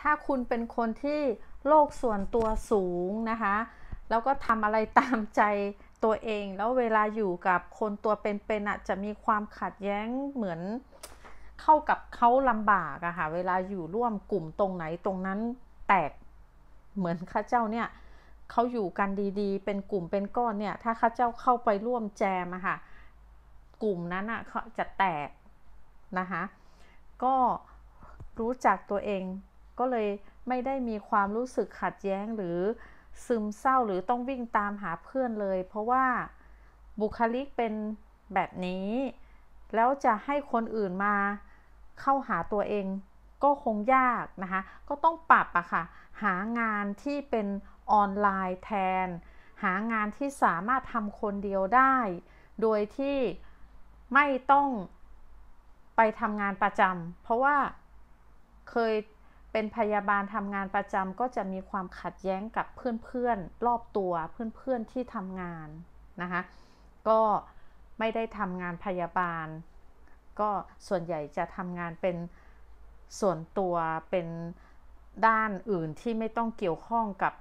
ถ้าคุณเป็นคนที่โลกส่วนตัวสูงนะคะ แล้วก็ทำอะไรตามใจตัวเอง แล้วเวลาอยู่กับคนตัวเป็นๆอ่ะจะมีความขัดแย้งเหมือน เข้ากับเขาลำบากอะค่ะ เวลาอยู่ร่วมกลุ่มตรงไหนตรงนั้น แตก เหมือนข้าเจ้าเนี่ยเขาอยู่กันดีๆ เป็นกลุ่มเป็นก้อนเนี่ย ถ้าข้าเจ้าเข้าไปร่วมแจมอะค่ะ กลุ่มนั้นอะเขาจะแตกนะคะ ก็รู้จักตัวเองก็เลยไม่ได้มีความรู้สึกขัดแย้งหรือซึมเศร้าหรือต้องวิ่งตามหาเพื่อนเลยเพราะว่าบุคลิกเป็นแบบนี้แล้วจะให้คนอื่นมาเข้าหาตัวเองก็คงยากนะคะ ก็ต้องปรับอะค่ะหางานที่เป็นออนไลน์แทน หางานที่สามารถทำคนเดียวได้ โดยที่ไม่ต้องไปทำงานประจำเพราะว่าเคยเป็นพยาบาลทำงานประจำก็จะมีความขัดแย้งกับเพื่อนๆรอบตัวเพื่อนๆที่ทำงานนะคะก็ไม่ได้ทำงานพยาบาล ก็ส่วนใหญ่จะทำงานเป็นส่วนตัวเป็นด้านอื่นที่ไม่ต้องเกี่ยวข้องกับ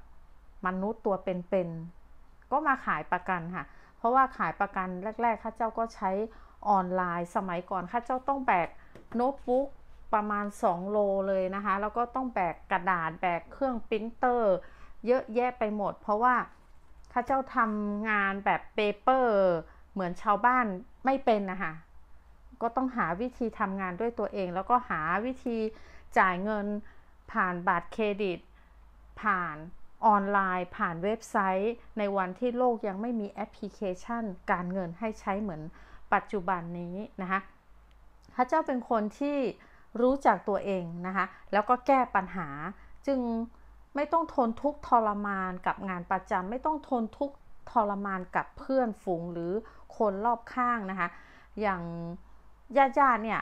มนุษย์ตัวเป็นๆก็มาขายประกันค่ะเพราะว่าขายประกันแรกๆข้าเจ้าก็ใช้ออนไลน์สมัยก่อนข้าเจ้าต้องแบกโน้ตบุ๊กประมาณ 2 โลเลยนะคะ แล้วก็ต้องแบกกระดาษแบกเครื่องพิมพ์เตอร์เยอะแยะไปหมด เพราะว่าข้าเจ้าทำงานแบบเปเปอร์เหมือนชาวบ้านไม่เป็นนะคะก็ต้องหาวิธีทำงานด้วยตัวเอง แล้วก็หาวิธีจ่ายเงินผ่านบัตรเครดิต ผ่านออนไลน์ ผ่านเว็บไซต์ ในวันที่โลกยังไม่มีแอปพลิเคชัน การเงินให้ใช้เหมือนปัจจุบันนี้นะคะถ้าเจ้าเป็นคนที่รู้จักตัวเองนะคะ แล้วก็แก้ปัญหา จึงไม่ต้องทนทุกข์ทรมานกับงานประจำไม่ต้องทนทุกข์ทรมานกับเพื่อนฝูงหรือคนรอบข้างนะคะ อย่างญาติๆเนี่ย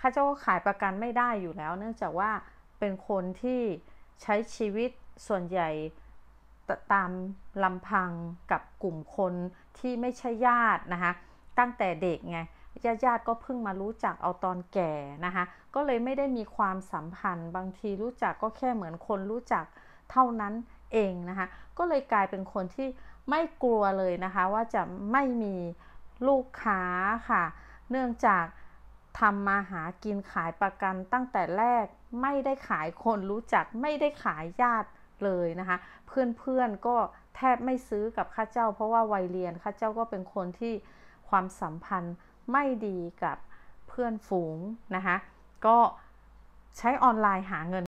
ข้าเจ้าขายประกันไม่ได้อยู่แล้ว เนื่องจากว่าเป็นคนที่ใช้ชีวิตส่วนใหญ่ตามลำพังกับกลุ่มคนที่ไม่ใช่ญาตินะคะ ตั้งแต่เด็กไงญาติญาติก็เพิ่งมารู้จักเอาตอนแก่นะคะ ก็เลยไม่ได้มีความสัมพันธ์ บางทีรู้จักก็แค่เหมือนคนรู้จักเท่านั้นเองนะคะ ก็เลยกลายเป็นคนที่ไม่กลัวเลยนะคะ ว่าจะไม่มีลูกค้าค่ะ เนื่องจากทำมาหากินขายประกันตั้งแต่แรก ไม่ได้ขายคนรู้จัก ไม่ได้ขายญาติเลยนะคะ เพื่อน ๆ ก็แทบไม่ซื้อกับข้าเจ้าเพราะว่าวัยเรียนข้าเจ้าก็เป็นคนที่ความสัมพันธ์ไม่ดีกับเพื่อนฝูงนะคะก็ใช้ออนไลน์หาเงิน